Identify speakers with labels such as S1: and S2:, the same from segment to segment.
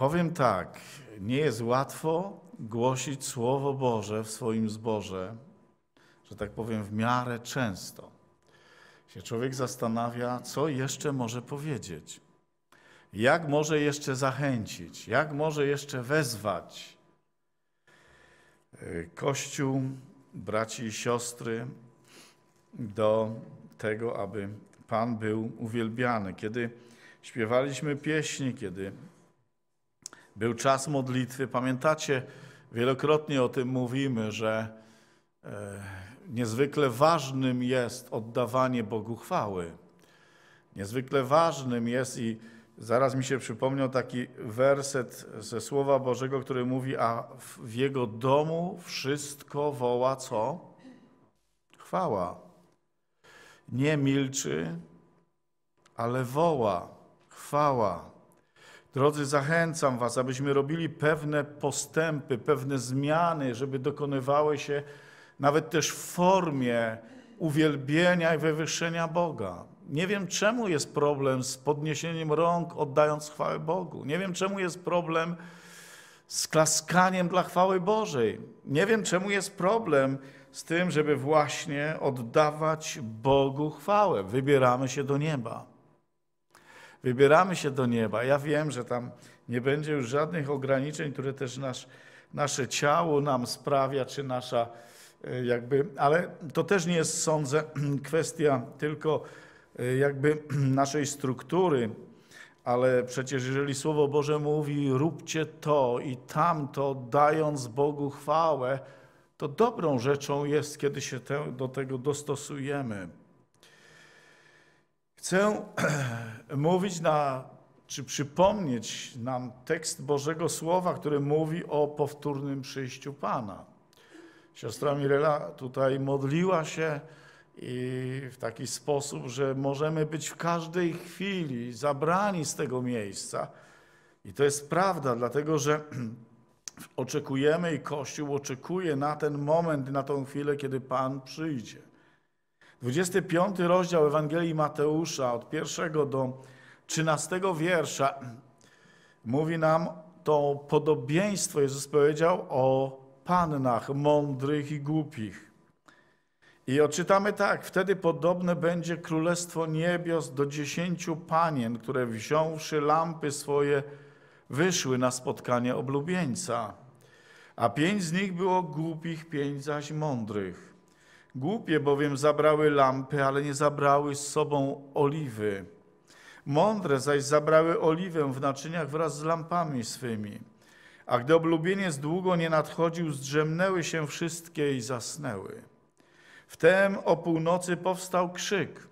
S1: Powiem tak, nie jest łatwo głosić Słowo Boże w swoim zborze, że tak powiem, w miarę często. Się człowiek zastanawia, co jeszcze może powiedzieć, jak może jeszcze zachęcić, jak może jeszcze wezwać. E, Kościół, braci i siostry, do tego, aby Pan był uwielbiany. Kiedy śpiewaliśmy pieśni, kiedy był czas modlitwy. Pamiętacie, wielokrotnie o tym mówimy, że e, niezwykle ważnym jest oddawanie Bogu chwały. Niezwykle ważnym jest i zaraz mi się przypomniał taki werset ze Słowa Bożego, który mówi, a w Jego domu wszystko woła co? Chwała. Nie milczy, ale woła. Chwała. Drodzy, zachęcam Was, abyśmy robili pewne postępy, pewne zmiany, żeby dokonywały się nawet też w formie uwielbienia i wywyższenia Boga. Nie wiem, czemu jest problem z podniesieniem rąk, oddając chwałę Bogu. Nie wiem, czemu jest problem z klaskaniem dla chwały Bożej. Nie wiem, czemu jest problem z tym, żeby właśnie oddawać Bogu chwałę. Wybieramy się do nieba wybieramy się do nieba. Ja wiem, że tam nie będzie już żadnych ograniczeń, które też nasz, nasze ciało nam sprawia, czy nasza e, jakby, ale to też nie jest, sądzę, kwestia tylko e, jakby naszej struktury, ale przecież jeżeli Słowo Boże mówi, róbcie to i tamto, dając Bogu chwałę, to dobrą rzeczą jest, kiedy się te, do tego dostosujemy. Chcę mówić na, czy przypomnieć nam tekst Bożego Słowa, który mówi o powtórnym przyjściu Pana. Siostra Mirela tutaj modliła się i w taki sposób, że możemy być w każdej chwili zabrani z tego miejsca. I to jest prawda, dlatego że oczekujemy i Kościół oczekuje na ten moment, na tą chwilę, kiedy Pan przyjdzie. 25 rozdział Ewangelii Mateusza od pierwszego do 13 wiersza mówi nam to podobieństwo, Jezus powiedział o pannach mądrych i głupich. I odczytamy tak, wtedy podobne będzie królestwo niebios do dziesięciu panien, które wziąwszy lampy swoje, wyszły na spotkanie oblubieńca. A pięć z nich było głupich, pięć zaś mądrych. Głupie bowiem zabrały lampy, ale nie zabrały z sobą oliwy. Mądre zaś zabrały oliwę w naczyniach wraz z lampami swymi. A gdy oblubieniec długo nie nadchodził, zdrzemnęły się wszystkie i zasnęły. Wtem o północy powstał krzyk.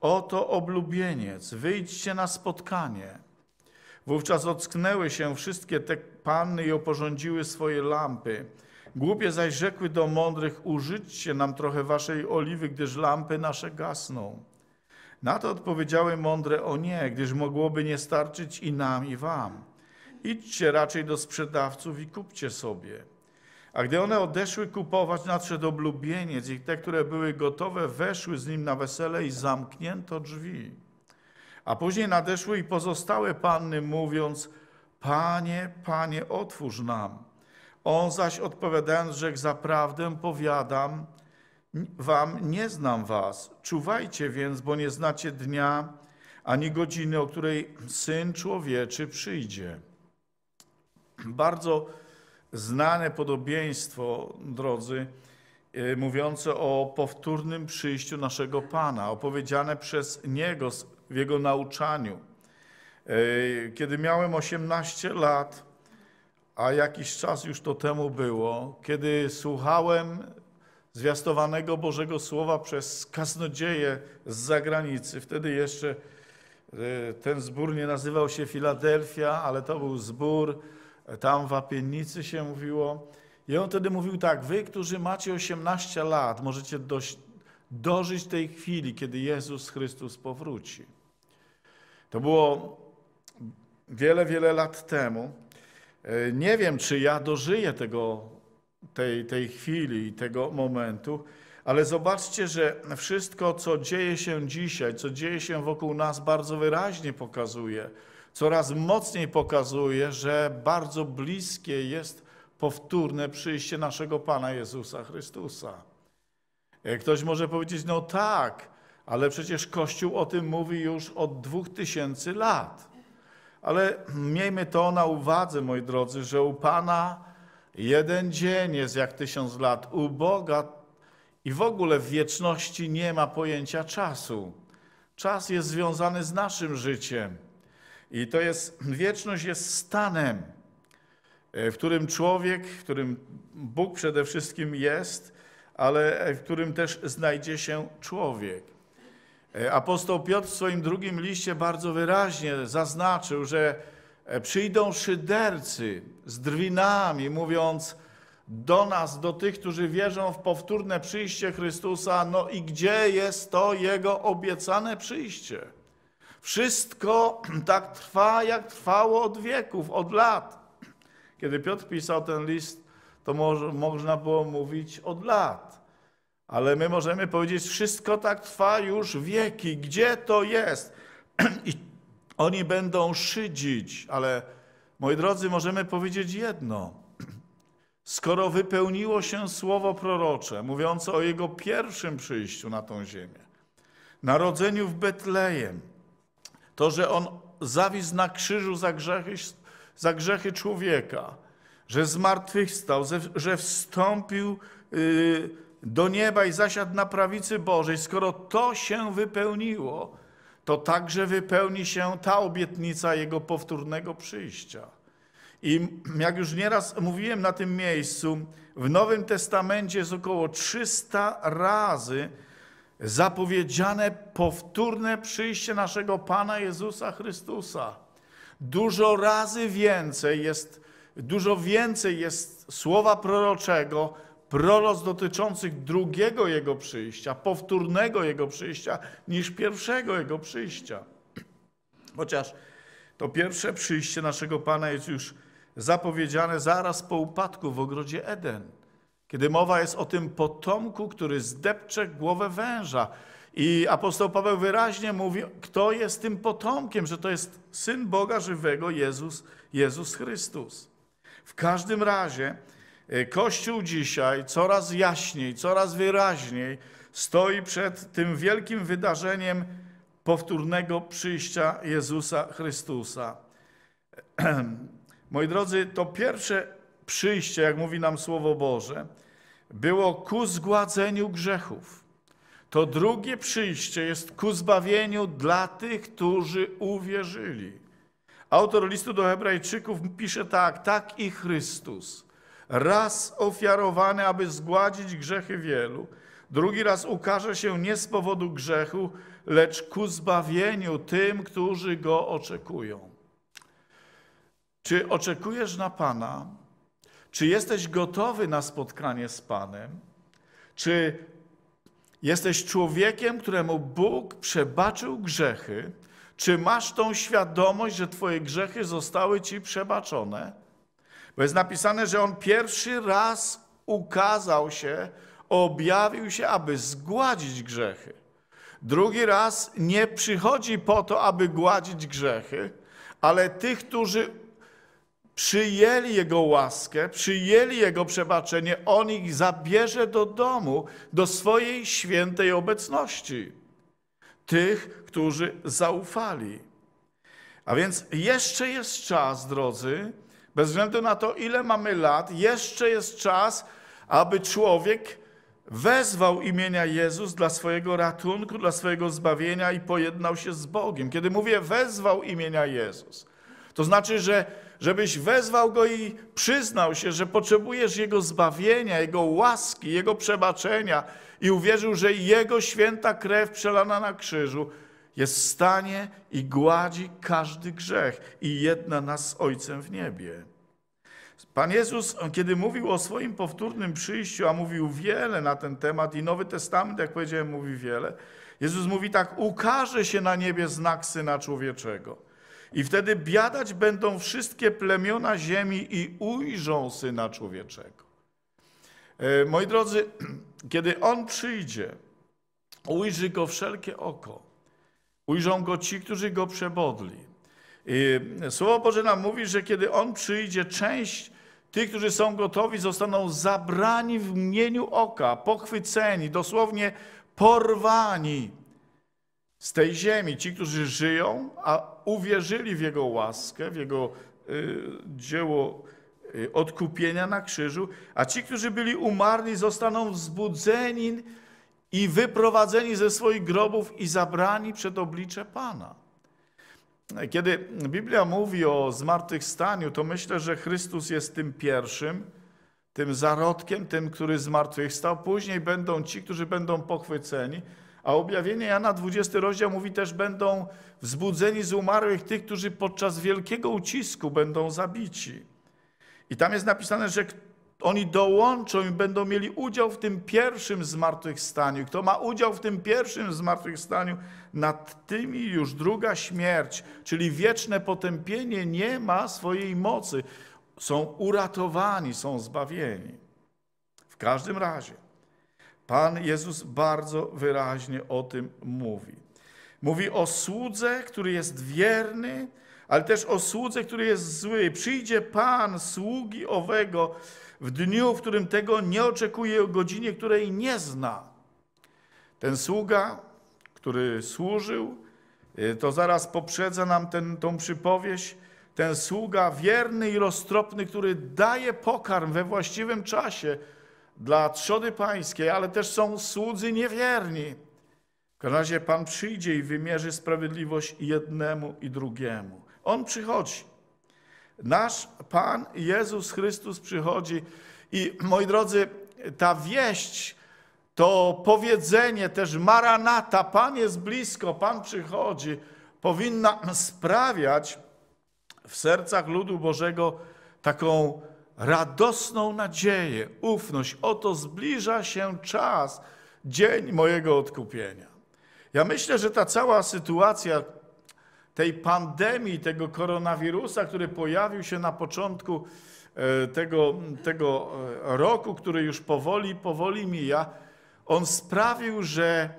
S1: Oto oblubieniec, wyjdźcie na spotkanie. Wówczas ocknęły się wszystkie te panny i oporządziły swoje lampy. Głupie zaś rzekły do mądrych, użyćcie nam trochę waszej oliwy, gdyż lampy nasze gasną. Na to odpowiedziały mądre, o nie, gdyż mogłoby nie starczyć i nam, i wam. Idźcie raczej do sprzedawców i kupcie sobie. A gdy one odeszły kupować, nadszedł oblubieniec i te, które były gotowe, weszły z nim na wesele i zamknięto drzwi. A później nadeszły i pozostałe panny, mówiąc, Panie, Panie, otwórz nam. On zaś odpowiadając, rzekł, zaprawdę powiadam wam, nie znam was. Czuwajcie więc, bo nie znacie dnia ani godziny, o której Syn Człowieczy przyjdzie. Bardzo znane podobieństwo, drodzy, y, mówiące o powtórnym przyjściu naszego Pana, opowiedziane przez Niego w Jego nauczaniu. Y, kiedy miałem 18 lat, a jakiś czas już to temu było, kiedy słuchałem zwiastowanego Bożego Słowa przez kaznodzieje z zagranicy. Wtedy jeszcze e, ten zbór nie nazywał się Filadelfia, ale to był zbór, e, tam w Apiennicy się mówiło. I on wtedy mówił tak, wy, którzy macie 18 lat, możecie dość, dożyć tej chwili, kiedy Jezus Chrystus powróci. To było wiele, wiele lat temu. E, nie wiem, czy ja dożyję tego, tej, tej chwili, tego momentu, ale zobaczcie, że wszystko, co dzieje się dzisiaj, co dzieje się wokół nas, bardzo wyraźnie pokazuje, coraz mocniej pokazuje, że bardzo bliskie jest powtórne przyjście naszego Pana Jezusa Chrystusa. E, ktoś może powiedzieć, no tak, ale przecież Kościół o tym mówi już od dwóch tysięcy lat. Ale miejmy to na uwadze, moi drodzy, że u Pana jeden dzień jest jak tysiąc lat, u Boga i w ogóle w wieczności nie ma pojęcia czasu. Czas jest związany z naszym życiem. I to jest, wieczność jest stanem, e, w którym człowiek, w którym Bóg przede wszystkim jest, ale w którym też znajdzie się człowiek. E, apostoł Piotr w swoim drugim liście bardzo wyraźnie zaznaczył, że e, przyjdą szydercy z drwinami, mówiąc do nas, do tych, którzy wierzą w powtórne przyjście Chrystusa, no i gdzie jest to Jego obiecane przyjście? Wszystko tak trwa, jak trwało od wieków, od lat. Kiedy Piotr pisał ten list, to może, można było mówić od lat ale my możemy powiedzieć, wszystko tak trwa już wieki. Gdzie to jest? I oni będą szydzić, ale moi drodzy, możemy powiedzieć jedno. Skoro wypełniło się słowo prorocze, mówiące o jego pierwszym przyjściu na tą ziemię, narodzeniu w Betlejem, to, że on zawisł na krzyżu za grzechy, za grzechy człowieka, że zmartwychwstał, że wstąpił. Yy, do nieba i zasiadł na prawicy Bożej, skoro to się wypełniło, to także wypełni się ta obietnica Jego powtórnego przyjścia. I jak już nieraz mówiłem na tym miejscu, w Nowym Testamencie jest około 300 razy zapowiedziane powtórne przyjście naszego Pana Jezusa Chrystusa. Dużo razy więcej jest, dużo więcej jest słowa proroczego proroc dotyczących drugiego Jego przyjścia, powtórnego Jego przyjścia, niż pierwszego Jego przyjścia. Chociaż to pierwsze przyjście naszego Pana jest już zapowiedziane zaraz po upadku w ogrodzie Eden, kiedy mowa jest o tym potomku, który zdepcze głowę węża. I apostoł Paweł wyraźnie mówi, kto jest tym potomkiem, że to jest Syn Boga żywego, Jezus, Jezus Chrystus. W każdym razie Y, Kościół dzisiaj coraz jaśniej, coraz wyraźniej stoi przed tym wielkim wydarzeniem powtórnego przyjścia Jezusa Chrystusa. Moi drodzy, to pierwsze przyjście, jak mówi nam Słowo Boże, było ku zgładzeniu grzechów. To drugie przyjście jest ku zbawieniu dla tych, którzy uwierzyli. Autor listu do Hebrajczyków pisze tak: tak i Chrystus raz ofiarowany, aby zgładzić grzechy wielu, drugi raz ukaże się nie z powodu grzechu, lecz ku zbawieniu tym, którzy go oczekują. Czy oczekujesz na Pana? Czy jesteś gotowy na spotkanie z Panem? Czy jesteś człowiekiem, któremu Bóg przebaczył grzechy? Czy masz tą świadomość, że Twoje grzechy zostały Ci przebaczone? Bo jest napisane, że on pierwszy raz ukazał się, objawił się, aby zgładzić grzechy. Drugi raz nie przychodzi po to, aby gładzić grzechy, ale tych, którzy przyjęli Jego łaskę, przyjęli Jego przebaczenie, On ich zabierze do domu, do swojej świętej obecności. Tych, którzy zaufali. A więc jeszcze jest czas, drodzy, bez względu na to, ile mamy lat, jeszcze jest czas, aby człowiek wezwał imienia Jezus dla swojego ratunku, dla swojego zbawienia i pojednał się z Bogiem. Kiedy mówię wezwał imienia Jezus, to znaczy, że żebyś wezwał Go i przyznał się, że potrzebujesz Jego zbawienia, Jego łaski, Jego przebaczenia i uwierzył, że Jego święta krew przelana na krzyżu – jest w stanie i gładzi każdy grzech i jedna nas z Ojcem w niebie. Pan Jezus, kiedy mówił o swoim powtórnym przyjściu, a mówił wiele na ten temat i Nowy Testament, jak powiedziałem, mówi wiele, Jezus mówi tak, ukaże się na niebie znak Syna Człowieczego. I wtedy biadać będą wszystkie plemiona ziemi i ujrzą Syna Człowieczego. E, moi drodzy, kiedy On przyjdzie, ujrzy Go wszelkie oko. Ujrzą go ci, którzy go przebodli. Słowo Boże nam mówi, że kiedy on przyjdzie, część tych, którzy są gotowi, zostaną zabrani w mieniu oka, pochwyceni, dosłownie porwani z tej ziemi. Ci, którzy żyją, a uwierzyli w Jego łaskę, w Jego y, dzieło y, odkupienia na krzyżu, a ci, którzy byli umarli, zostaną wzbudzeni i wyprowadzeni ze swoich grobów i zabrani przed oblicze Pana. Kiedy Biblia mówi o zmartwychwstaniu, to myślę, że Chrystus jest tym pierwszym, tym zarodkiem, tym, który zmartwychwstał. Później będą ci, którzy będą pochwyceni. A objawienie Jana 20 rozdział mówi też, będą wzbudzeni z umarłych tych, którzy podczas wielkiego ucisku będą zabici. I tam jest napisane, że oni dołączą i będą mieli udział w tym pierwszym zmartwychwstaniu. Kto ma udział w tym pierwszym zmartwychwstaniu, nad tymi już druga śmierć, czyli wieczne potępienie, nie ma swojej mocy. Są uratowani, są zbawieni. W każdym razie, Pan Jezus bardzo wyraźnie o tym mówi. Mówi o słudze, który jest wierny, ale też o słudze, który jest zły. Przyjdzie Pan sługi owego, w dniu, w którym tego nie oczekuje, o godzinie, której nie zna. Ten sługa, który służył, y, to zaraz poprzedza nam ten, tą przypowieść, ten sługa wierny i roztropny, który daje pokarm we właściwym czasie dla trzody pańskiej, ale też są słudzy niewierni. W każdym razie Pan przyjdzie i wymierzy sprawiedliwość jednemu i drugiemu. On przychodzi. Nasz Pan Jezus Chrystus przychodzi i moi drodzy, ta wieść, to powiedzenie też Maranata, Pan jest blisko, Pan przychodzi, powinna sprawiać w sercach ludu Bożego taką radosną nadzieję, ufność. Oto zbliża się czas, dzień mojego odkupienia. Ja myślę, że ta cała sytuacja, tej pandemii, tego koronawirusa, który pojawił się na początku e, tego, tego e, roku, który już powoli, powoli mija, on sprawił, że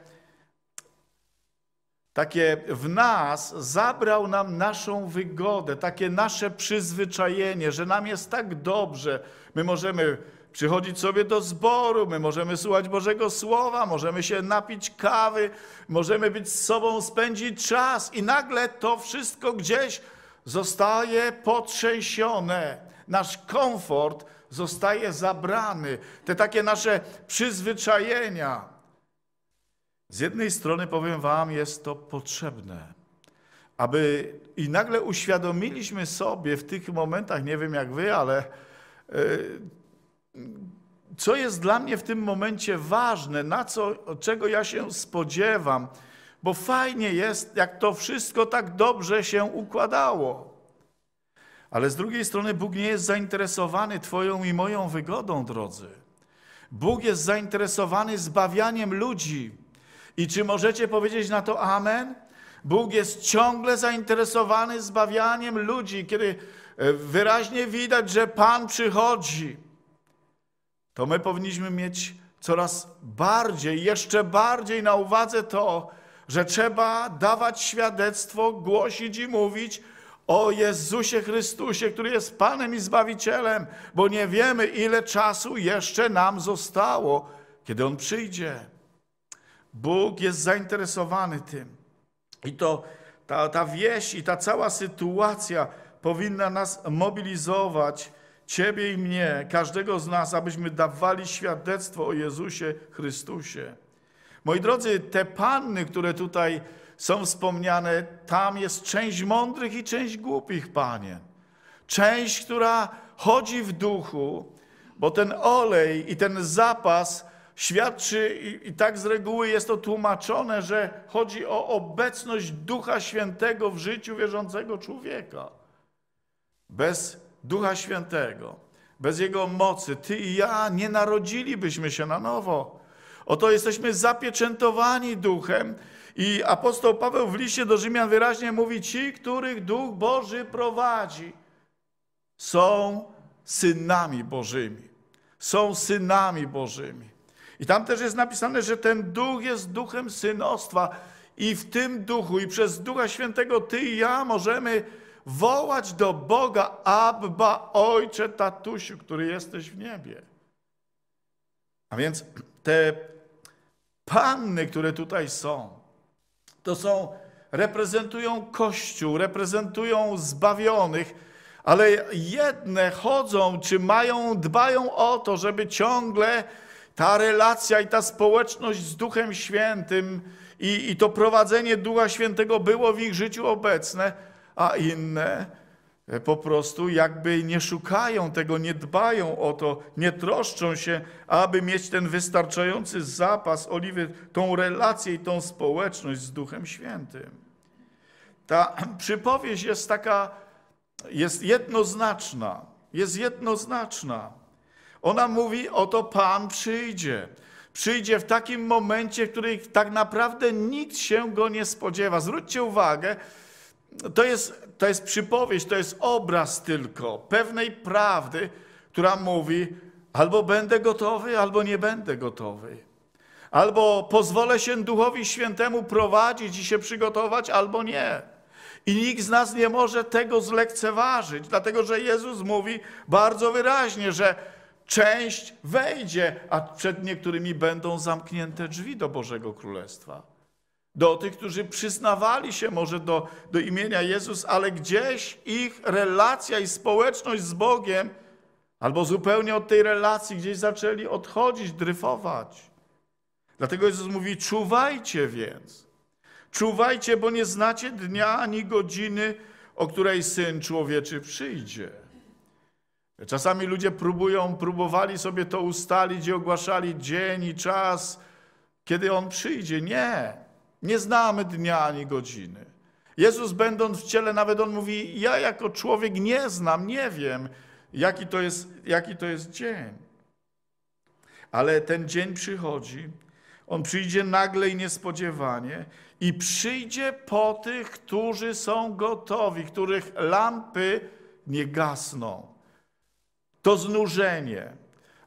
S1: takie w nas zabrał nam naszą wygodę, takie nasze przyzwyczajenie, że nam jest tak dobrze. My możemy przychodzić sobie do zboru, my możemy słuchać Bożego Słowa, możemy się napić kawy, możemy być z sobą, spędzić czas i nagle to wszystko gdzieś zostaje potrzęsione. Nasz komfort zostaje zabrany. Te takie nasze przyzwyczajenia. Z jednej strony, powiem Wam, jest to potrzebne, aby i nagle uświadomiliśmy sobie w tych momentach, nie wiem jak Wy, ale y, co jest dla mnie w tym momencie ważne, na co, czego ja się spodziewam, bo fajnie jest, jak to wszystko tak dobrze się układało. Ale z drugiej strony Bóg nie jest zainteresowany Twoją i moją wygodą, drodzy. Bóg jest zainteresowany zbawianiem ludzi. I czy możecie powiedzieć na to amen? Bóg jest ciągle zainteresowany zbawianiem ludzi, kiedy e, wyraźnie widać, że Pan przychodzi to my powinniśmy mieć coraz bardziej, jeszcze bardziej na uwadze to, że trzeba dawać świadectwo, głosić i mówić o Jezusie Chrystusie, który jest Panem i Zbawicielem, bo nie wiemy, ile czasu jeszcze nam zostało, kiedy On przyjdzie. Bóg jest zainteresowany tym. I to ta, ta wieś i ta cała sytuacja powinna nas mobilizować Ciebie i mnie, każdego z nas, abyśmy dawali świadectwo o Jezusie Chrystusie. Moi drodzy, te panny, które tutaj są wspomniane, tam jest część mądrych i część głupich panien. Część, która chodzi w duchu, bo ten olej i ten zapas świadczy, i, i tak z reguły jest to tłumaczone, że chodzi o obecność Ducha Świętego w życiu wierzącego człowieka. Bez Ducha Świętego, bez Jego mocy, Ty i ja nie narodzilibyśmy się na nowo. Oto jesteśmy zapieczętowani Duchem i apostoł Paweł w liście do Rzymian wyraźnie mówi, ci, których Duch Boży prowadzi, są synami Bożymi. Są synami Bożymi. I tam też jest napisane, że ten Duch jest Duchem synostwa i w tym Duchu i przez Ducha Świętego Ty i ja możemy wołać do Boga, Abba, Ojcze, Tatusiu, który jesteś w niebie. A więc te panny, które tutaj są, to są, reprezentują Kościół, reprezentują zbawionych, ale jedne chodzą, czy mają, dbają o to, żeby ciągle ta relacja i ta społeczność z Duchem Świętym i, i, to prowadzenie Ducha Świętego było w ich życiu obecne, a inne po prostu jakby nie szukają tego, nie dbają o to, nie troszczą się, aby mieć ten wystarczający zapas oliwy, tą relację i tą społeczność z Duchem Świętym. Ta przypowieść jest taka, jest jednoznaczna, jest jednoznaczna. Ona mówi, oto Pan przyjdzie. Przyjdzie w takim momencie, w którym tak naprawdę nikt się go nie spodziewa. Zwróćcie uwagę, to jest, to jest przypowieść, to jest obraz tylko pewnej prawdy, która mówi: albo będę gotowy, albo nie będę gotowy. Albo pozwolę się Duchowi Świętemu prowadzić i się przygotować, albo nie. I nikt z nas nie może tego zlekceważyć, dlatego że Jezus mówi bardzo wyraźnie, że część wejdzie, a przed niektórymi będą zamknięte drzwi do Bożego Królestwa do tych, którzy przyznawali się może do, do imienia Jezus, ale gdzieś ich relacja i społeczność z Bogiem, albo zupełnie od tej relacji gdzieś zaczęli odchodzić, dryfować. Dlatego Jezus mówi: czuwajcie więc. Czuwajcie, bo nie znacie dnia ani godziny, o której syn człowieczy przyjdzie. Czasami ludzie próbują, próbowali sobie to ustalić i ogłaszali dzień i czas, kiedy on przyjdzie. Nie. Nie znamy dnia ani godziny. Jezus, będąc w ciele, nawet on mówi: Ja jako człowiek nie znam, nie wiem, jaki to jest, jaki to jest dzień. Ale ten dzień przychodzi. On przyjdzie nagle i niespodziewanie i przyjdzie po tych, którzy są gotowi, których lampy nie gasną. To znużenie.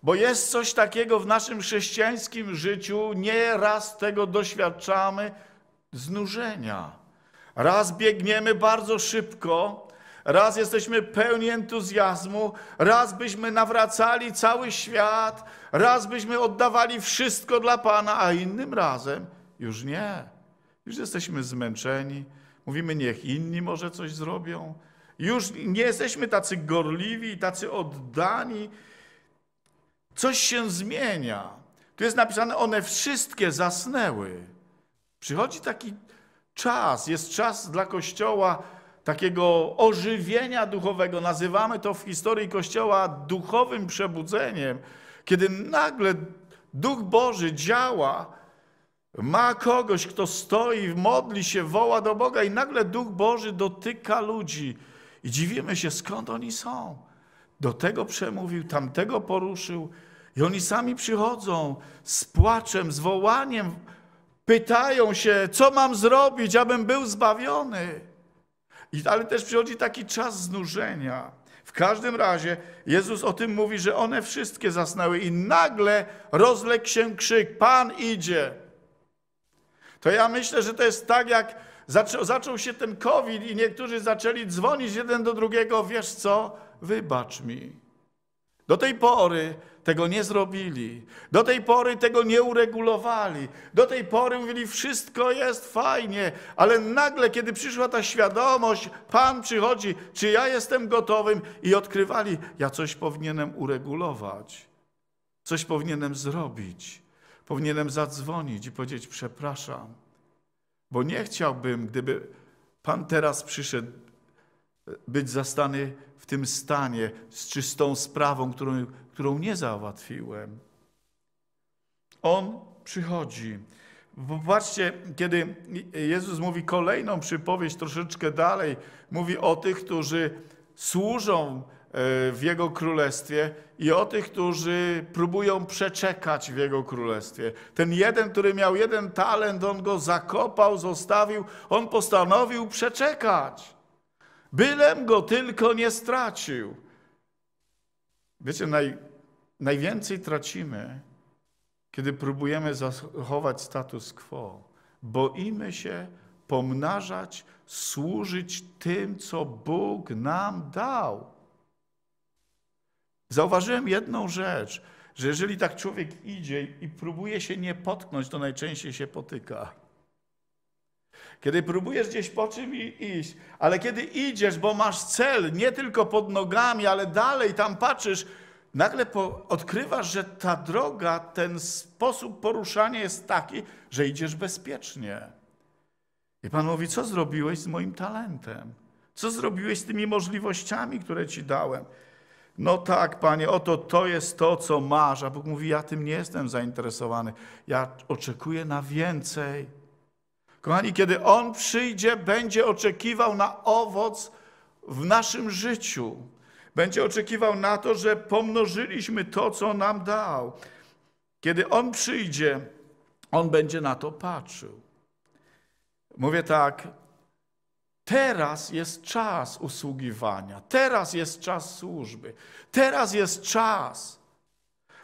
S1: Bo jest coś takiego w naszym chrześcijańskim życiu, nieraz tego doświadczamy, znużenia. Raz biegniemy bardzo szybko, raz jesteśmy pełni entuzjazmu, raz byśmy nawracali cały świat, raz byśmy oddawali wszystko dla Pana, a innym razem już nie. Już jesteśmy zmęczeni, mówimy, niech inni może coś zrobią. Już nie jesteśmy tacy gorliwi, tacy oddani. Coś się zmienia. Tu jest napisane, one wszystkie zasnęły. Przychodzi taki czas, jest czas dla Kościoła takiego ożywienia duchowego. Nazywamy to w historii Kościoła duchowym przebudzeniem, kiedy nagle Duch Boży działa, ma kogoś, kto stoi, modli się, woła do Boga, i nagle Duch Boży dotyka ludzi. I dziwimy się, skąd oni są. Do tego przemówił, tamtego poruszył, i oni sami przychodzą z płaczem, z wołaniem pytają się, co mam zrobić, abym był zbawiony. I, ale też przychodzi taki czas znużenia. W każdym razie Jezus o tym mówi, że one wszystkie zasnęły i nagle rozległ się krzyk, Pan idzie. To ja myślę, że to jest tak, jak zaczą, zaczął się ten COVID i niektórzy zaczęli dzwonić jeden do drugiego, wiesz co, wybacz mi. Do tej pory tego nie zrobili. Do tej pory tego nie uregulowali. Do tej pory mówili, wszystko jest fajnie, ale nagle, kiedy przyszła ta świadomość, Pan przychodzi, czy ja jestem gotowym, i odkrywali, ja coś powinienem uregulować, coś powinienem zrobić, powinienem zadzwonić i powiedzieć: Przepraszam, bo nie chciałbym, gdyby Pan teraz przyszedł, e, być zastany w tym stanie z czystą sprawą, którą którą nie załatwiłem. On przychodzi. Popatrzcie, kiedy Jezus mówi kolejną przypowieść troszeczkę dalej, mówi o tych, którzy służą e, w Jego Królestwie i o tych, którzy próbują przeczekać w Jego Królestwie. Ten jeden, który miał jeden talent, on go zakopał, zostawił, on postanowił przeczekać. Bylem go tylko nie stracił. Wiecie, naj, Najwięcej tracimy, kiedy próbujemy zachować status quo. Boimy się pomnażać, służyć tym, co Bóg nam dał. Zauważyłem jedną rzecz, że jeżeli tak człowiek idzie i próbuje się nie potknąć, to najczęściej się potyka. Kiedy próbujesz gdzieś po czym iść, ale kiedy idziesz, bo masz cel nie tylko pod nogami, ale dalej tam patrzysz, nagle odkrywasz, że ta droga, ten sposób poruszania jest taki, że idziesz bezpiecznie. I Pan mówi, co zrobiłeś z moim talentem? Co zrobiłeś z tymi możliwościami, które ci dałem? No tak, Panie, oto to jest to, co masz. A Bóg mówi, ja tym nie jestem zainteresowany. Ja oczekuję na więcej. Kochani, kiedy On przyjdzie, będzie oczekiwał na owoc w naszym życiu. Będzie oczekiwał na to, że pomnożyliśmy to, co nam dał. Kiedy On przyjdzie, On będzie na to patrzył. Mówię tak, Teraz jest czas usługiwania, teraz jest czas służby, teraz jest czas,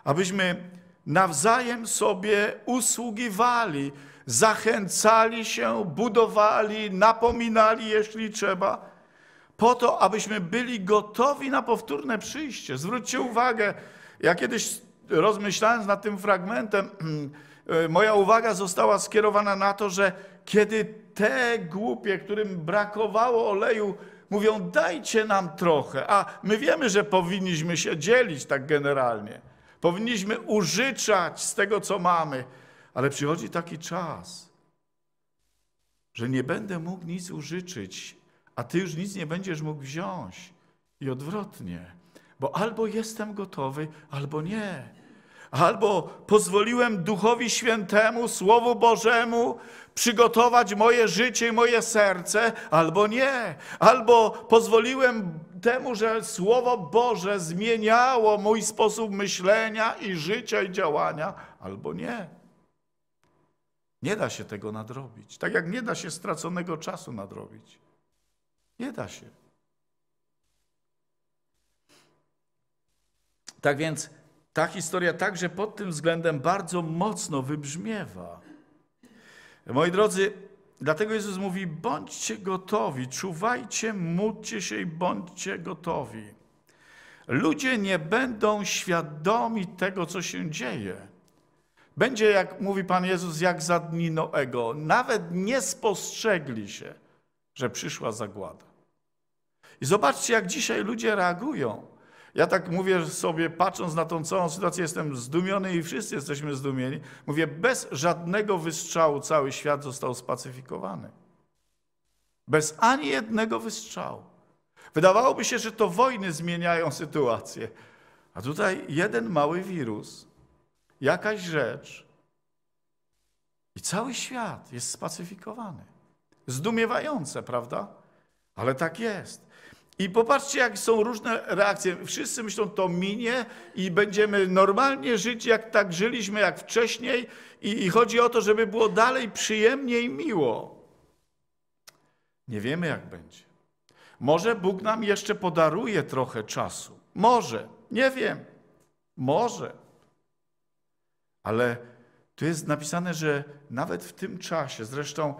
S1: abyśmy nawzajem sobie usługiwali, zachęcali się, budowali, napominali, jeśli trzeba, po to, abyśmy byli gotowi na powtórne przyjście. Zwróćcie uwagę, ja kiedyś rozmyślając nad tym fragmentem, e, moja uwaga została skierowana na to, że kiedy te głupie, którym brakowało oleju, mówią: Dajcie nam trochę, a my wiemy, że powinniśmy się dzielić tak generalnie. Powinniśmy użyczać z tego, co mamy, ale przychodzi taki czas, że nie będę mógł nic użyczyć, a ty już nic nie będziesz mógł wziąć. I odwrotnie, bo albo jestem gotowy, albo nie. Albo pozwoliłem Duchowi Świętemu, Słowu Bożemu przygotować moje życie i moje serce, albo nie. Albo pozwoliłem temu, że Słowo Boże zmieniało mój sposób myślenia i życia i działania, albo nie. Nie da się tego nadrobić. Tak jak nie da się straconego czasu nadrobić. Nie da się. Tak więc ta historia także pod tym względem bardzo mocno wybrzmiewa. Moi drodzy, dlatego Jezus mówi: bądźcie gotowi, czuwajcie, módlcie się i bądźcie gotowi. Ludzie nie będą świadomi tego, co się dzieje. Będzie, jak mówi Pan Jezus, jak za dni Noego. Nawet nie spostrzegli się że przyszła zagłada. I zobaczcie, jak dzisiaj ludzie reagują. Ja tak mówię sobie, patrząc na tą całą sytuację, jestem zdumiony i wszyscy jesteśmy zdumieni. Mówię, bez żadnego wystrzału cały świat został spacyfikowany. Bez ani jednego wystrzału. Wydawałoby się, że to wojny zmieniają sytuację. A tutaj jeden mały wirus, jakaś rzecz i cały świat jest spacyfikowany. Zdumiewające, prawda? Ale tak jest. I popatrzcie, jak są różne reakcje. Wszyscy myślą, to minie i będziemy normalnie żyć, jak tak żyliśmy, jak wcześniej. I, i chodzi o to, żeby było dalej przyjemnie i miło. Nie wiemy, jak będzie. Może Bóg nam jeszcze podaruje trochę czasu. Może. Nie wiem. Może. Ale tu jest napisane, że nawet w tym czasie, zresztą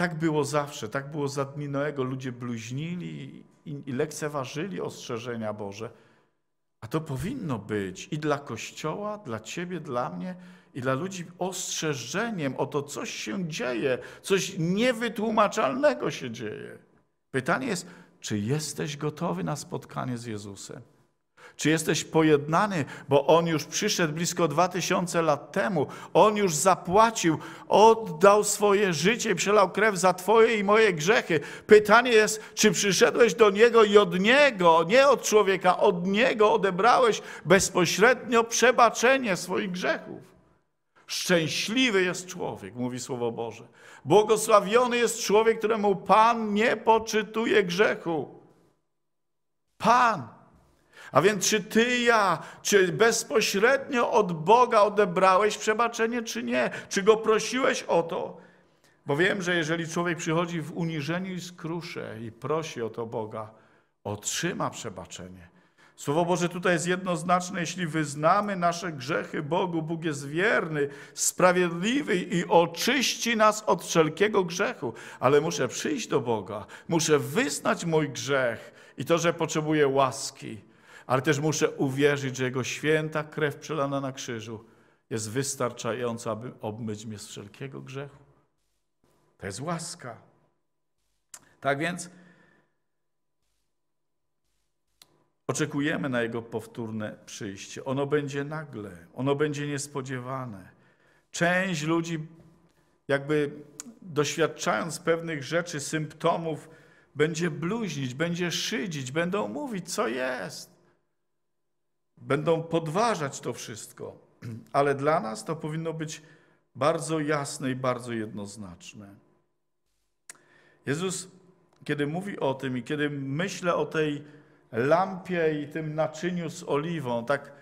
S1: tak było zawsze, tak było za dni Noego. Ludzie bluźnili i, i lekceważyli ostrzeżenia Boże. A to powinno być i dla Kościoła, dla Ciebie, dla mnie, i dla ludzi ostrzeżeniem o to, coś się dzieje, coś niewytłumaczalnego się dzieje. Pytanie jest, czy jesteś gotowy na spotkanie z Jezusem? Czy jesteś pojednany? Bo On już przyszedł blisko dwa tysiące lat temu. On już zapłacił, oddał swoje życie, przelał krew za Twoje i moje grzechy. Pytanie jest, czy przyszedłeś do Niego i od Niego, nie od człowieka, od Niego odebrałeś bezpośrednio przebaczenie swoich grzechów. Szczęśliwy jest człowiek, mówi Słowo Boże. Błogosławiony jest człowiek, któremu Pan nie poczytuje grzechu. Pan. A więc czy ty i ja, czy bezpośrednio od Boga odebrałeś przebaczenie, czy nie? Czy go prosiłeś o to? Bo wiem, że jeżeli człowiek przychodzi w uniżeniu i skrusze i prosi o to Boga, otrzyma przebaczenie. Słowo Boże tutaj jest jednoznaczne. Jeśli wyznamy nasze grzechy Bogu, Bóg jest wierny, sprawiedliwy i oczyści nas od wszelkiego grzechu. Ale muszę przyjść do Boga, muszę wyznać mój grzech i to, że potrzebuję łaski ale też muszę uwierzyć, że Jego święta krew przelana na krzyżu jest wystarczająca, aby obmyć mnie z wszelkiego grzechu. To jest łaska. Tak więc oczekujemy na Jego powtórne przyjście. Ono będzie nagle, ono będzie niespodziewane. Część ludzi, jakby doświadczając pewnych rzeczy, symptomów, będzie bluźnić, będzie szydzić, będą mówić, co jest będą podważać to wszystko, ale dla nas to powinno być bardzo jasne i bardzo jednoznaczne. Jezus, kiedy mówi o tym i kiedy myślę o tej lampie i tym naczyniu z oliwą, tak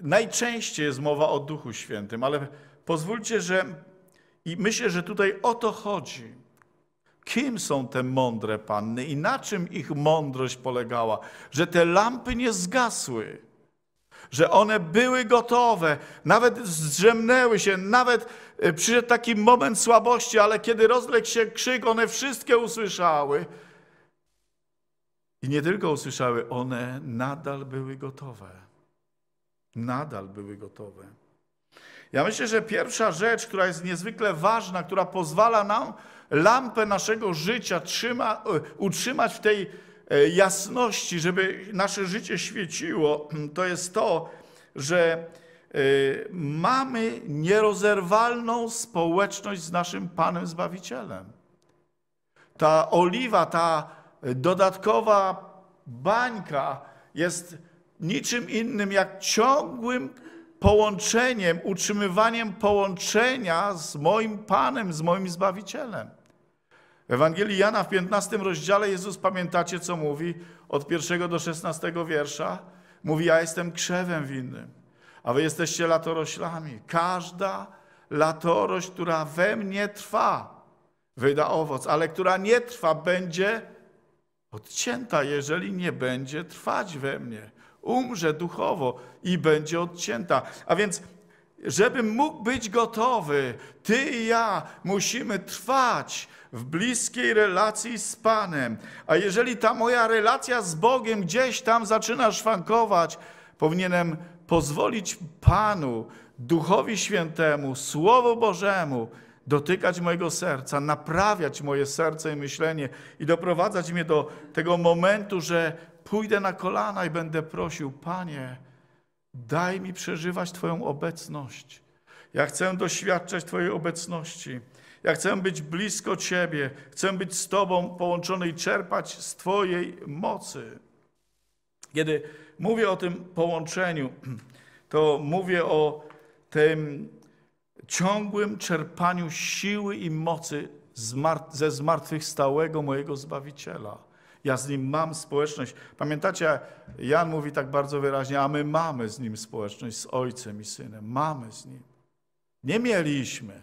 S1: najczęściej jest mowa o Duchu Świętym, ale pozwólcie, że i myślę, że tutaj o to chodzi kim są te mądre panny i na czym ich mądrość polegała, że te lampy nie zgasły, że one były gotowe, nawet zdrzemnęły się, nawet e, przyszedł taki moment słabości, ale kiedy rozległ się krzyk, one wszystkie usłyszały. I nie tylko usłyszały, one nadal były gotowe. Nadal były gotowe. Ja myślę, że pierwsza rzecz, która jest niezwykle ważna, która pozwala nam lampę naszego życia trzyma, e, utrzymać w tej e, jasności, żeby nasze życie świeciło, mm, to jest to, że e, mamy nierozerwalną społeczność z naszym Panem Zbawicielem. Ta oliwa, ta dodatkowa bańka jest niczym innym jak ciągłym połączeniem, utrzymywaniem połączenia z moim Panem, z moim Zbawicielem. Ewangelii Jana w 15 rozdziale Jezus, pamiętacie co mówi od 1 do 16 wiersza? Mówi, ja jestem krzewem winnym, a wy jesteście latoroślami. Każda latorość, która we mnie trwa, wyda owoc, ale która nie trwa, będzie odcięta, jeżeli nie będzie trwać we mnie. Umrze duchowo i będzie odcięta. A więc żebym mógł być gotowy, ty i ja musimy trwać w bliskiej relacji z Panem. A jeżeli ta moja relacja z Bogiem gdzieś tam zaczyna szwankować, powinienem pozwolić Panu, Duchowi Świętemu, Słowu Bożemu, dotykać mojego serca, naprawiać moje serce i myślenie i doprowadzać mnie do tego momentu, że pójdę na kolana i będę prosił, Panie, Daj mi przeżywać Twoją obecność. Ja chcę doświadczać Twojej obecności. Ja chcę być blisko Ciebie. Chcę być z Tobą połączony i czerpać z Twojej mocy. Kiedy mówię o tym połączeniu, to mówię o tym ciągłym czerpaniu siły i mocy ze zmartwychwstałego mojego Zbawiciela ja z Nim mam społeczność. Pamiętacie, Jan mówi tak bardzo wyraźnie, a my mamy z Nim społeczność, z Ojcem i Synem. Mamy z Nim. Nie mieliśmy.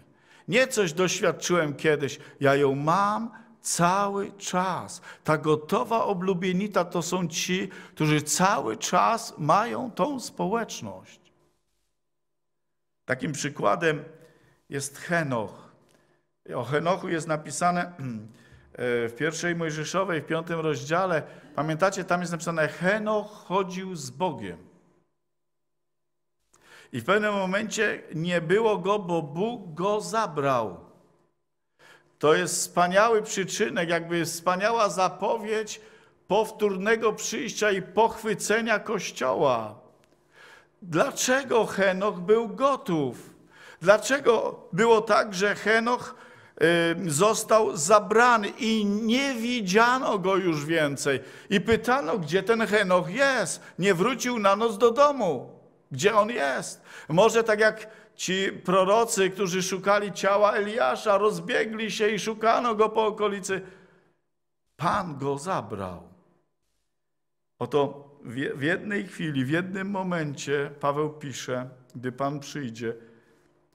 S1: Nie coś doświadczyłem kiedyś. Ja ją mam cały czas. Ta gotowa oblubienita to są ci, którzy cały czas mają tą społeczność. Takim przykładem jest Henoch. O Henochu jest napisane E, w pierwszej Mojżeszowej, w piątym rozdziale, pamiętacie, tam jest napisane Henoch chodził z Bogiem. I w pewnym momencie nie było go, bo Bóg go zabrał. To jest wspaniały przyczynek, jakby wspaniała zapowiedź powtórnego przyjścia i pochwycenia Kościoła. Dlaczego Henoch był gotów? Dlaczego było tak, że Henoch został zabrany i nie widziano go już więcej. I pytano, gdzie ten Henoch jest. Nie wrócił na noc do domu. Gdzie on jest? Może tak jak ci prorocy, którzy szukali ciała Eliasza, rozbiegli się i szukano go po okolicy. Pan go zabrał. Oto w jednej chwili, w jednym momencie Paweł pisze, gdy Pan przyjdzie,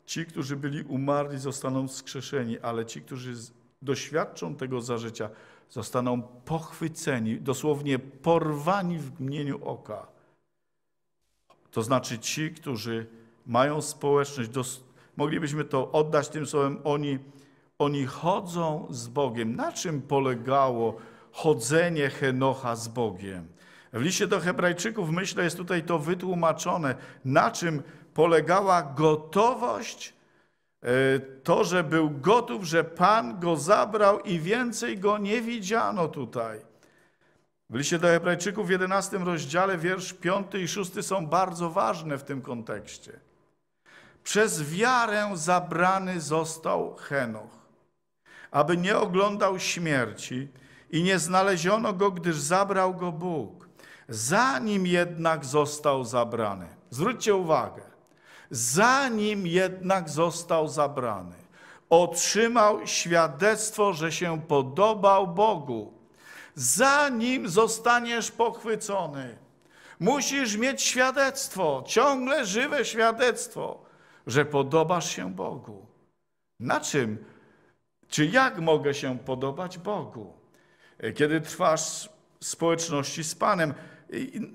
S1: Ci, którzy byli umarli, zostaną skrzeszeni, ale ci, którzy doświadczą tego za życia, zostaną pochwyceni, dosłownie porwani w mgnieniu oka. To znaczy ci, którzy mają społeczność, dos, moglibyśmy to oddać tym słowem, oni, oni chodzą z Bogiem. Na czym polegało chodzenie Henocha z Bogiem? W liście do Hebrajczyków, myślę, jest tutaj to wytłumaczone, na czym polegała gotowość, e, to, że był gotów, że Pan go zabrał i więcej go nie widziano tutaj. W liście do Hebrajczyków w 11 rozdziale wiersz 5 i 6 są bardzo ważne w tym kontekście. Przez wiarę zabrany został Henoch, aby nie oglądał śmierci i nie znaleziono go, gdyż zabrał go Bóg. Zanim jednak został zabrany. Zwróćcie uwagę, zanim jednak został zabrany. Otrzymał świadectwo, że się podobał Bogu. Zanim zostaniesz pochwycony, musisz mieć świadectwo, ciągle żywe świadectwo, że podobasz się Bogu. Na czym? Czy jak mogę się podobać Bogu? Kiedy trwasz w społeczności z Panem,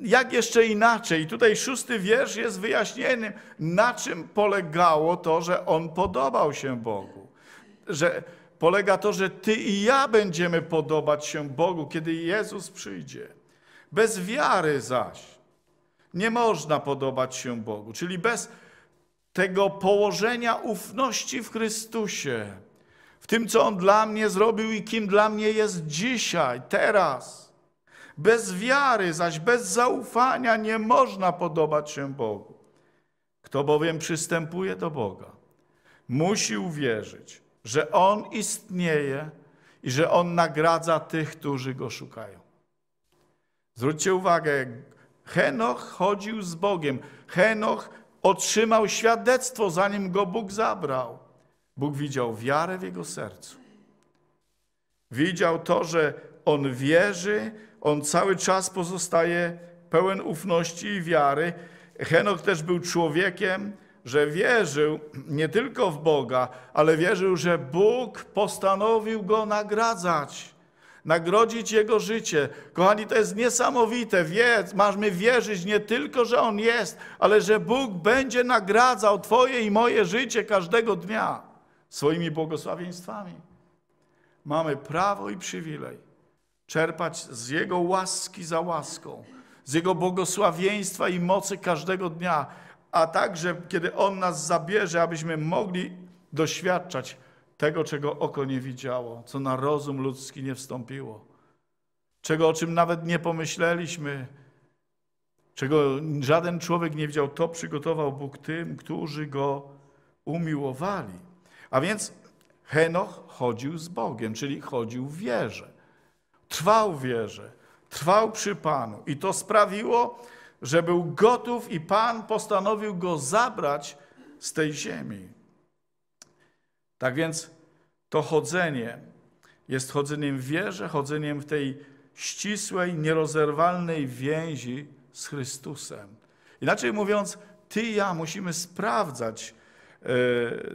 S1: jak jeszcze inaczej? Tutaj szósty wiersz jest wyjaśnieniem, na czym polegało to, że on podobał się Bogu. Że polega to, że ty i ja będziemy podobać się Bogu, kiedy Jezus przyjdzie. Bez wiary zaś nie można podobać się Bogu, czyli bez tego położenia ufności w Chrystusie, w tym, co On dla mnie zrobił i kim dla mnie jest dzisiaj, teraz bez wiary zaś, bez zaufania nie można podobać się Bogu. Kto bowiem przystępuje do Boga, musi uwierzyć, że On istnieje i że On nagradza tych, którzy Go szukają. Zwróćcie uwagę, Henoch chodził z Bogiem. Henoch otrzymał świadectwo, zanim go Bóg zabrał. Bóg widział wiarę w jego sercu. Widział to, że on wierzy, on cały czas pozostaje pełen ufności i wiary. Henok też był człowiekiem, że wierzył nie tylko w Boga, ale wierzył, że Bóg postanowił go nagradzać, nagrodzić jego życie. Kochani, to jest niesamowite. Wiedz, mamy wierzyć nie tylko, że On jest, ale że Bóg będzie nagradzał Twoje i moje życie każdego dnia swoimi błogosławieństwami. Mamy prawo i przywilej czerpać z Jego łaski za łaską, z Jego błogosławieństwa i mocy każdego dnia, a także kiedy On nas zabierze, abyśmy mogli doświadczać tego, czego oko nie widziało, co na rozum ludzki nie wstąpiło, czego o czym nawet nie pomyśleliśmy, czego żaden człowiek nie widział, to przygotował Bóg tym, którzy Go umiłowali. A więc Henoch chodził z Bogiem, czyli chodził w wierze. Trwał w wierze, trwał przy Panu i to sprawiło, że był gotów i Pan postanowił go zabrać z tej ziemi. Tak więc to chodzenie jest chodzeniem w wierze, chodzeniem w tej ścisłej, nierozerwalnej więzi z Chrystusem. Inaczej mówiąc, ty i ja musimy sprawdzać e,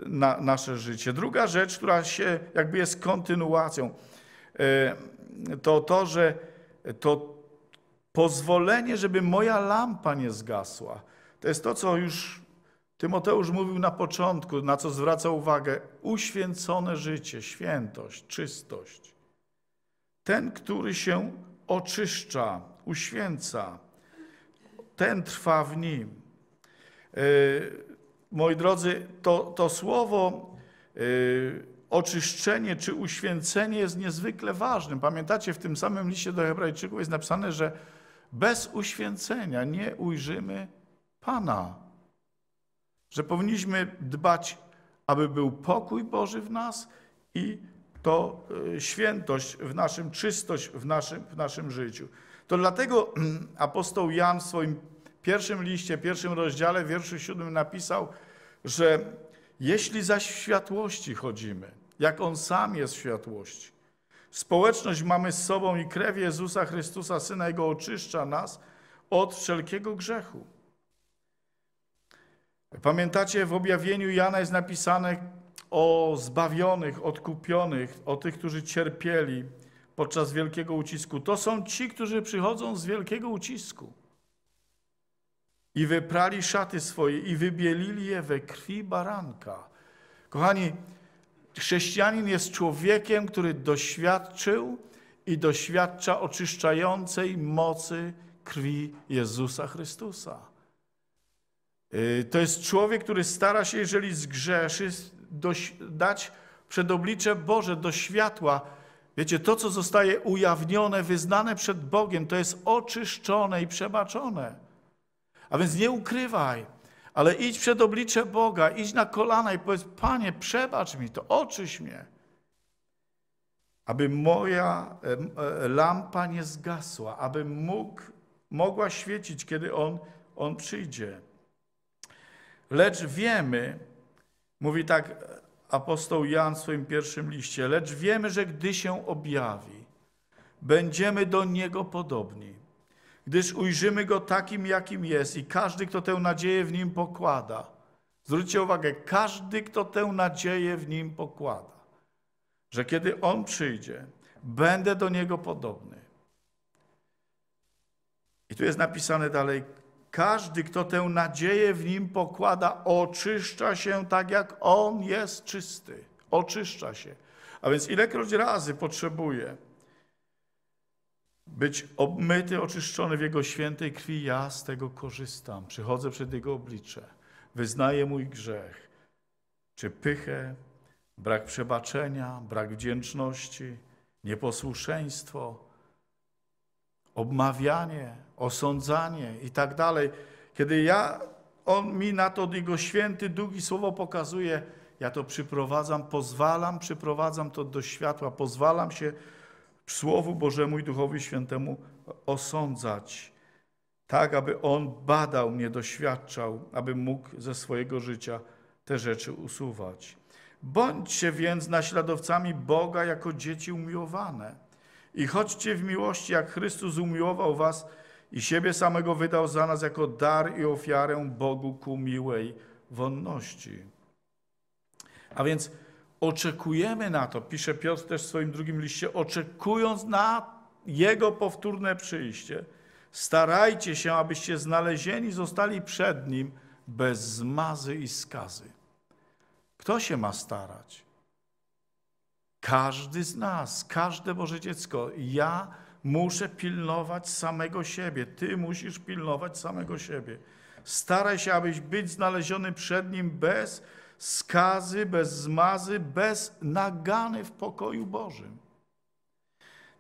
S1: na, nasze życie. Druga rzecz, która się jakby jest kontynuacją. E, to to, że to pozwolenie, żeby moja lampa nie zgasła. To jest to, co już Tymoteusz mówił na początku, na co zwraca uwagę. Uświęcone życie, świętość, czystość. Ten, który się oczyszcza, uświęca, ten trwa w nim. Yy, moi drodzy, to, to słowo yy, oczyszczenie czy uświęcenie jest niezwykle ważnym. Pamiętacie, w tym samym liście do Hebrajczyków jest napisane, że bez uświęcenia nie ujrzymy Pana. Że powinniśmy dbać, aby był pokój Boży w nas i to y, świętość w naszym, czystość w naszym, w naszym życiu. To dlatego mm, apostoł Jan w swoim pierwszym liście, pierwszym rozdziale, wierszu siódmym napisał, że jeśli zaś w światłości chodzimy, jak On sam jest w światłości. Społeczność mamy z sobą i krew Jezusa Chrystusa, Syna Jego, oczyszcza nas od wszelkiego grzechu. Pamiętacie, w objawieniu Jana jest napisane o zbawionych, odkupionych, o tych, którzy cierpieli podczas wielkiego ucisku. To są ci, którzy przychodzą z wielkiego ucisku i wyprali szaty swoje i wybielili je we krwi baranka. Kochani, Chrześcijanin jest człowiekiem, który doświadczył i doświadcza oczyszczającej mocy krwi Jezusa Chrystusa. Y, to jest człowiek, który stara się, jeżeli zgrzeszy, dać przed oblicze Boże do światła. Wiecie, to, co zostaje ujawnione, wyznane przed Bogiem, to jest oczyszczone i przebaczone. A więc nie ukrywaj. Ale idź przed oblicze Boga, idź na kolana i powiedz, Panie, przebacz mi to, oczyś mnie, aby moja e, e, lampa nie zgasła, aby mógł, mogła świecić, kiedy On, on przyjdzie. Lecz wiemy, mówi tak apostoł Jan w swoim pierwszym liście, lecz wiemy, że gdy się objawi, będziemy do Niego podobni, gdyż ujrzymy Go takim, jakim jest i każdy, kto tę nadzieję w Nim pokłada. Zwróćcie uwagę, każdy, kto tę nadzieję w Nim pokłada, że kiedy On przyjdzie, będę do Niego podobny. I tu jest napisane dalej, każdy, kto tę nadzieję w Nim pokłada, oczyszcza się tak, jak On jest czysty. Oczyszcza się. A więc ilekroć razy potrzebuje, być obmyty, oczyszczony w Jego świętej krwi, ja z tego korzystam. Przychodzę przed Jego oblicze, wyznaję mój grzech, czy pychę, brak przebaczenia, brak wdzięczności, nieposłuszeństwo, obmawianie, osądzanie i tak dalej. Kiedy ja, On mi na to Jego święty duch i słowo pokazuje, ja to przyprowadzam, pozwalam, przyprowadzam to do światła, pozwalam się Słowu Bożemu i Duchowi Świętemu osądzać, tak aby On badał mnie, doświadczał, aby mógł ze swojego życia te rzeczy usuwać. Bądźcie więc naśladowcami Boga jako dzieci umiłowane i chodźcie w miłości, jak Chrystus umiłował was i siebie samego wydał za nas jako dar i ofiarę Bogu ku miłej wonności. A więc Oczekujemy na to, pisze Piotr też w swoim drugim liście, oczekując na Jego powtórne przyjście. Starajcie się, abyście znalezieni zostali przed Nim bez zmazy i skazy. Kto się ma starać? Każdy z nas, każde Boże dziecko. Ja muszę pilnować samego siebie. Ty musisz pilnować samego siebie. Staraj się, abyś być znaleziony przed Nim bez skazy, bez zmazy, bez nagany w pokoju Bożym.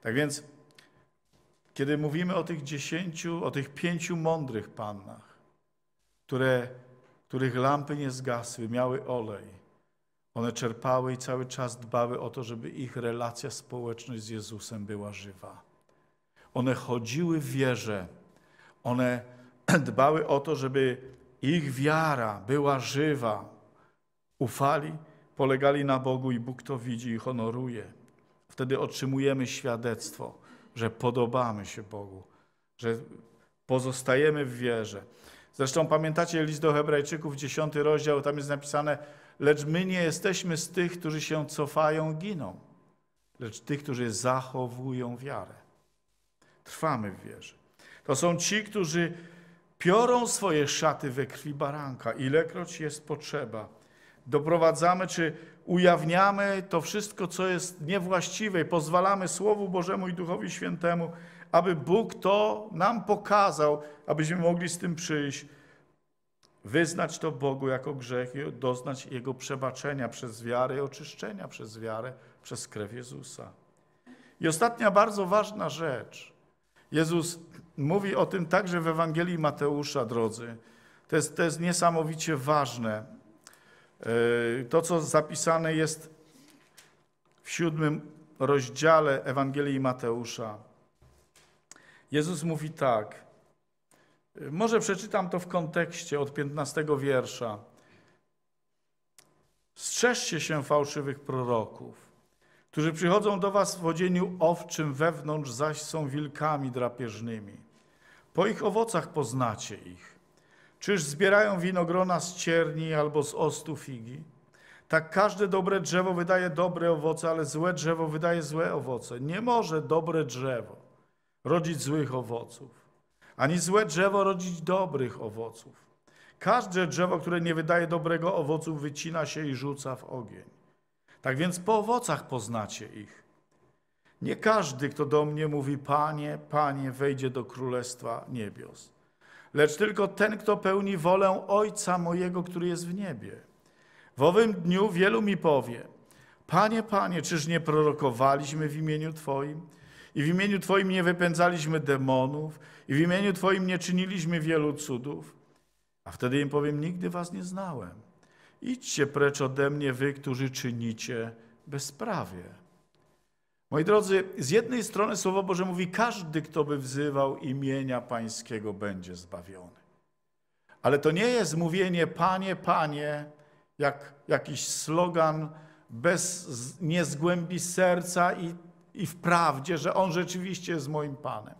S1: Tak więc, kiedy mówimy o tych dziesięciu, o tych pięciu mądrych pannach, które, których lampy nie zgasły, miały olej, one czerpały i cały czas dbały o to, żeby ich relacja społeczność z Jezusem była żywa. One chodziły w wierze. One dbały o to, żeby ich wiara była żywa. Ufali, polegali na Bogu i Bóg to widzi i honoruje. Wtedy otrzymujemy świadectwo, że podobamy się Bogu, że pozostajemy w wierze. Zresztą pamiętacie list do Hebrajczyków, 10 rozdział, tam jest napisane: Lecz my nie jesteśmy z tych, którzy się cofają, giną, lecz tych, którzy zachowują wiarę. Trwamy w wierze. To są ci, którzy piorą swoje szaty we krwi baranka, ilekroć jest potrzeba doprowadzamy czy ujawniamy to wszystko, co jest niewłaściwe i pozwalamy Słowu Bożemu i Duchowi Świętemu, aby Bóg to nam pokazał, abyśmy mogli z tym przyjść, wyznać to Bogu jako grzech i doznać Jego przebaczenia przez wiarę i oczyszczenia przez wiarę, przez krew Jezusa. I ostatnia bardzo ważna rzecz. Jezus mówi o tym także w Ewangelii Mateusza, drodzy. To jest, to jest niesamowicie ważne. E, to, co zapisane jest w siódmym rozdziale Ewangelii Mateusza. Jezus mówi tak. Może przeczytam to w kontekście od 15 wiersza. Strzeżcie się fałszywych proroków, którzy przychodzą do was w odzieniu owczym wewnątrz, zaś są wilkami drapieżnymi. Po ich owocach poznacie ich. Czyż zbierają winogrona z cierni albo z ostu figi? Tak każde dobre drzewo wydaje dobre owoce, ale złe drzewo wydaje złe owoce. Nie może dobre drzewo rodzić złych owoców, ani złe drzewo rodzić dobrych owoców. Każde drzewo, które nie wydaje dobrego owocu, wycina się i rzuca w ogień. Tak więc po owocach poznacie ich. Nie każdy, kto do mnie mówi, Panie, Panie, wejdzie do Królestwa Niebios lecz tylko ten, kto pełni wolę Ojca mojego, który jest w niebie. W owym dniu wielu mi powie, Panie, Panie, czyż nie prorokowaliśmy w imieniu Twoim? I w imieniu Twoim nie wypędzaliśmy demonów? I w imieniu Twoim nie czyniliśmy wielu cudów? A wtedy im powiem, nigdy Was nie znałem. Idźcie precz ode mnie, Wy, którzy czynicie bezprawie. Moi drodzy, z jednej strony Słowo Boże mówi, każdy, kto by wzywał imienia Pańskiego, będzie zbawiony. Ale to nie jest mówienie Panie, Panie, jak jakiś slogan bez, nie z głębi serca i, i w prawdzie, że On rzeczywiście jest moim Panem.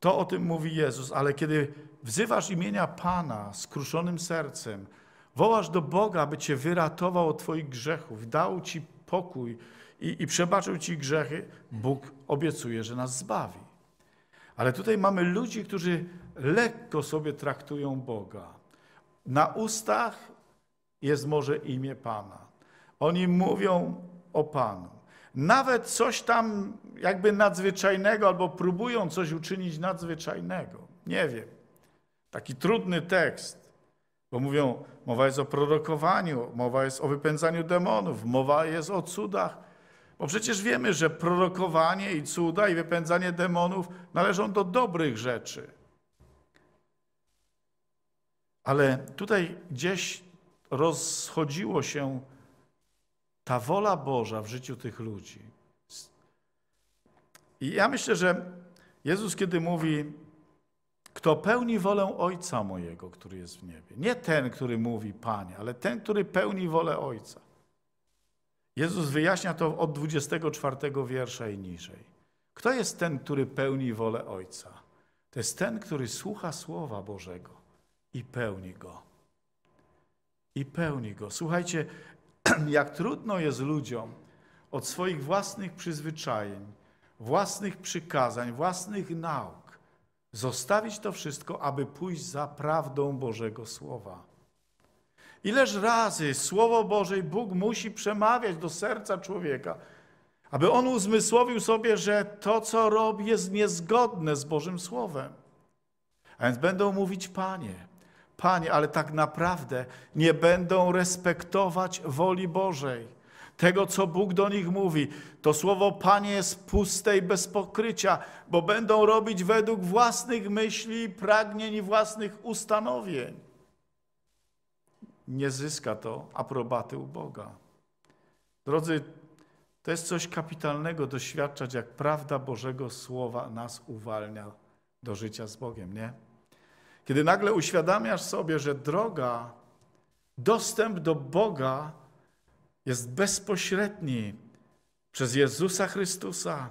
S1: To o tym mówi Jezus, ale kiedy wzywasz imienia Pana skruszonym sercem, wołasz do Boga, aby Cię wyratował od Twoich grzechów, dał Ci pokój, i, i przebaczył ci grzechy, Bóg obiecuje, że nas zbawi. Ale tutaj mamy ludzi, którzy lekko sobie traktują Boga. Na ustach jest może imię Pana. Oni mówią o Panu. Nawet coś tam jakby nadzwyczajnego, albo próbują coś uczynić nadzwyczajnego. Nie wiem. Taki trudny tekst, bo mówią, mowa jest o prorokowaniu, mowa jest o wypędzaniu demonów, mowa jest o cudach. Bo przecież wiemy, że prorokowanie i cuda i wypędzanie demonów należą do dobrych rzeczy. Ale tutaj gdzieś rozchodziło się ta wola Boża w życiu tych ludzi. I ja myślę, że Jezus, kiedy mówi, kto pełni wolę Ojca mojego, który jest w niebie, nie ten, który mówi Panie, ale ten, który pełni wolę Ojca. Jezus wyjaśnia to od 24 wiersza i niżej. Kto jest ten, który pełni wolę Ojca? To jest ten, który słucha Słowa Bożego i pełni go. I pełni go. Słuchajcie, jak trudno jest ludziom od swoich własnych przyzwyczajeń, własnych przykazań, własnych nauk zostawić to wszystko, aby pójść za prawdą Bożego Słowa. Ileż razy Słowo Boże i Bóg musi przemawiać do serca człowieka, aby on uzmysłowił sobie, że to, co robi, jest niezgodne z Bożym Słowem. A więc będą mówić, Panie, Panie, ale tak naprawdę nie będą respektować woli Bożej, tego co Bóg do nich mówi. To słowo Panie jest puste i bez pokrycia, bo będą robić według własnych myśli, pragnień i własnych ustanowień nie zyska to aprobaty u Boga. Drodzy, to jest coś kapitalnego doświadczać, jak prawda Bożego Słowa nas uwalnia do życia z Bogiem, nie? Kiedy nagle uświadamiasz sobie, że droga, dostęp do Boga jest bezpośredni przez Jezusa Chrystusa,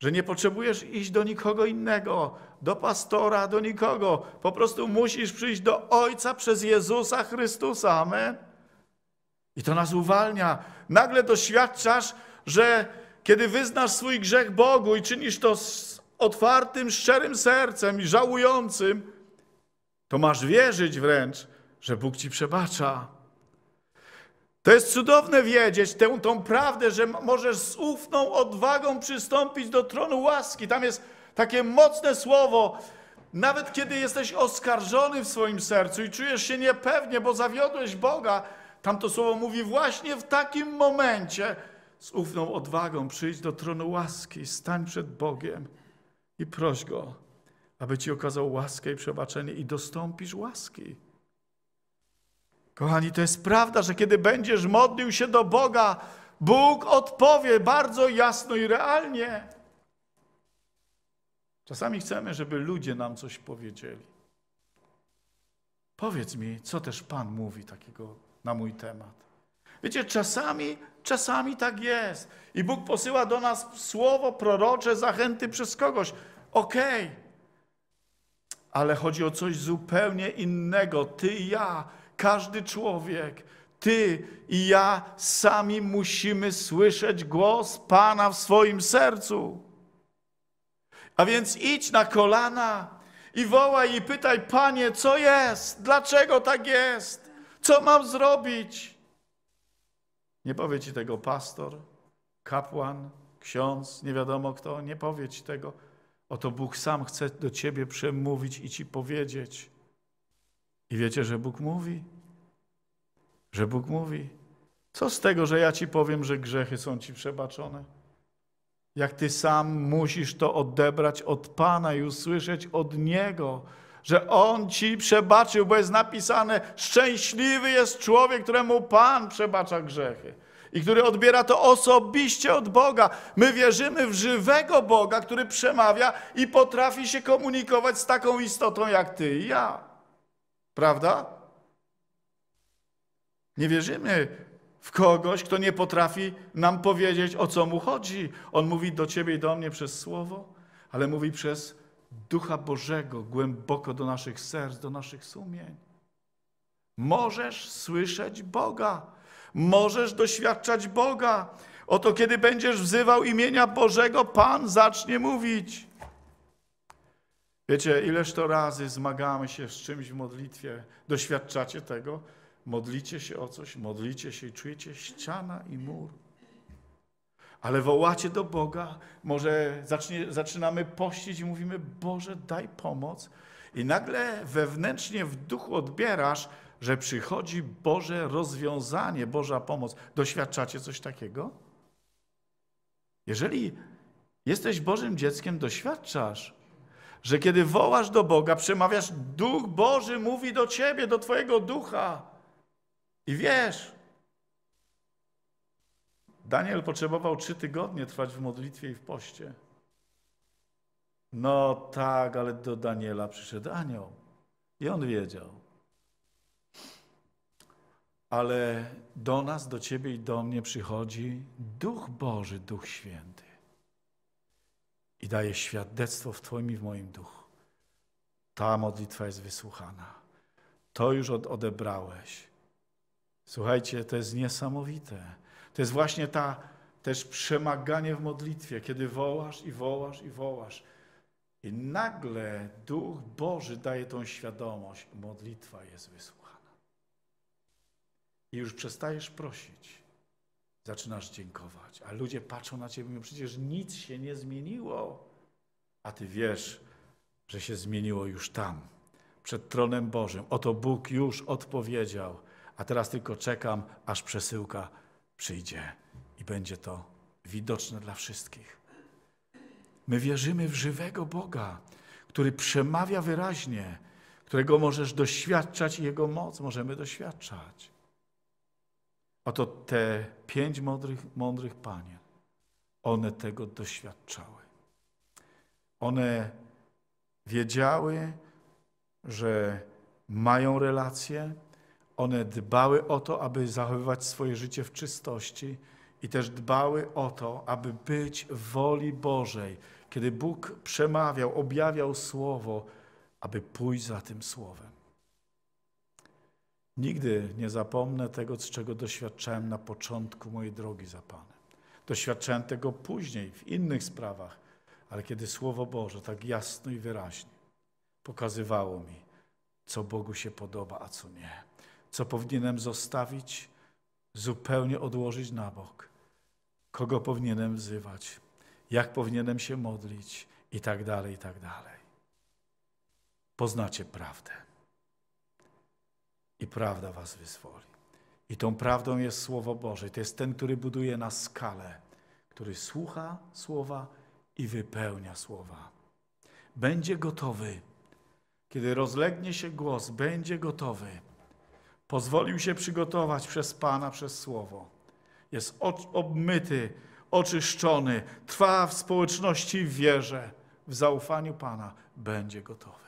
S1: że nie potrzebujesz iść do nikogo innego, do pastora, do nikogo. Po prostu musisz przyjść do Ojca przez Jezusa Chrystusa. Amen. I to nas uwalnia. Nagle doświadczasz, że kiedy wyznasz swój grzech Bogu i czynisz to z otwartym, szczerym sercem i żałującym, to masz wierzyć wręcz, że Bóg ci przebacza. To jest cudowne wiedzieć tę tą prawdę, że możesz z ufną odwagą przystąpić do tronu łaski. Tam jest takie mocne słowo. Nawet kiedy jesteś oskarżony w swoim sercu i czujesz się niepewnie, bo zawiodłeś Boga, tamto słowo mówi właśnie w takim momencie z ufną odwagą przyjdź do tronu łaski, stań przed Bogiem i proś Go, aby Ci okazał łaskę i przebaczenie i dostąpisz łaski. Kochani, to jest prawda, że kiedy będziesz modlił się do Boga, Bóg odpowie bardzo jasno i realnie. Czasami chcemy, żeby ludzie nam coś powiedzieli. Powiedz mi, co też Pan mówi takiego na mój temat. Wiecie, czasami, czasami tak jest. I Bóg posyła do nas słowo prorocze, zachęty przez kogoś. Okej, okay. ale chodzi o coś zupełnie innego. Ty i ja każdy człowiek, ty i ja sami musimy słyszeć głos Pana w swoim sercu. A więc idź na kolana i wołaj i pytaj, Panie, co jest? Dlaczego tak jest? Co mam zrobić? Nie powie ci tego pastor, kapłan, ksiądz, nie wiadomo kto, nie powie ci tego. Oto Bóg sam chce do ciebie przemówić i ci powiedzieć. I wiecie, że Bóg mówi, że Bóg mówi, co z tego, że ja ci powiem, że grzechy są ci przebaczone? Jak ty sam musisz to odebrać od Pana i usłyszeć od Niego, że On ci przebaczył, bo jest napisane: Szczęśliwy jest człowiek, któremu Pan przebacza grzechy i który odbiera to osobiście od Boga. My wierzymy w żywego Boga, który przemawia i potrafi się komunikować z taką istotą jak ty i ja. Prawda? Nie wierzymy w kogoś, kto nie potrafi nam powiedzieć, o co mu chodzi. On mówi do ciebie i do mnie przez słowo, ale mówi przez Ducha Bożego głęboko do naszych serc, do naszych sumień. Możesz słyszeć Boga, możesz doświadczać Boga. Oto kiedy będziesz wzywał imienia Bożego, Pan zacznie mówić. Wiecie, ileż to razy zmagamy się z czymś w modlitwie, doświadczacie tego? Modlicie się o coś, modlicie się i czujecie ściana i mur. Ale wołacie do Boga, może zacznie, zaczynamy pościć i mówimy: Boże, daj pomoc. I nagle wewnętrznie w duchu odbierasz, że przychodzi Boże rozwiązanie, Boża pomoc. Doświadczacie coś takiego? Jeżeli jesteś Bożym dzieckiem, doświadczasz że kiedy wołasz do Boga, przemawiasz, Duch Boży mówi do ciebie, do twojego ducha. I wiesz, Daniel potrzebował trzy tygodnie trwać w modlitwie i w poście. No tak, ale do Daniela przyszedł anioł. I on wiedział. Ale do nas, do ciebie i do mnie przychodzi Duch Boży, Duch Święty i daje świadectwo w Twoim i w moim duchu. Ta modlitwa jest wysłuchana. To już odebrałeś. Słuchajcie, to jest niesamowite. To jest właśnie ta też przemaganie w modlitwie, kiedy wołasz i wołasz i wołasz. I nagle Duch Boży daje tą świadomość, modlitwa jest wysłuchana. I już przestajesz prosić zaczynasz dziękować, a ludzie patrzą na ciebie i mówią, przecież nic się nie zmieniło. A ty wiesz, że się zmieniło już tam, przed tronem Bożym. Oto Bóg już odpowiedział, a teraz tylko czekam, aż przesyłka przyjdzie i będzie to widoczne dla wszystkich. My wierzymy w żywego Boga, który przemawia wyraźnie, którego możesz doświadczać i Jego moc możemy doświadczać. Oto te pięć mądrych, mądrych panien, one tego doświadczały. One wiedziały, że mają relacje, one dbały o to, aby zachowywać swoje życie w czystości i też dbały o to, aby być w woli Bożej, kiedy Bóg przemawiał, objawiał słowo, aby pójść za tym słowem. Nigdy nie zapomnę tego, z czego doświadczałem na początku mojej drogi za Panem. Doświadczałem tego później w innych sprawach, ale kiedy Słowo Boże tak jasno i wyraźnie pokazywało mi, co Bogu się podoba, a co nie, co powinienem zostawić, zupełnie odłożyć na bok, kogo powinienem wzywać, jak powinienem się modlić i tak dalej, i tak dalej. Poznacie prawdę i prawda was wyzwoli. I tą prawdą jest Słowo Boże. To jest ten, który buduje na skalę, który słucha słowa i wypełnia słowa. Będzie gotowy. Kiedy rozlegnie się głos, będzie gotowy. Pozwolił się przygotować przez Pana, przez Słowo. Jest obmyty, oczyszczony, trwa w społeczności w wierze, w zaufaniu Pana. Będzie gotowy.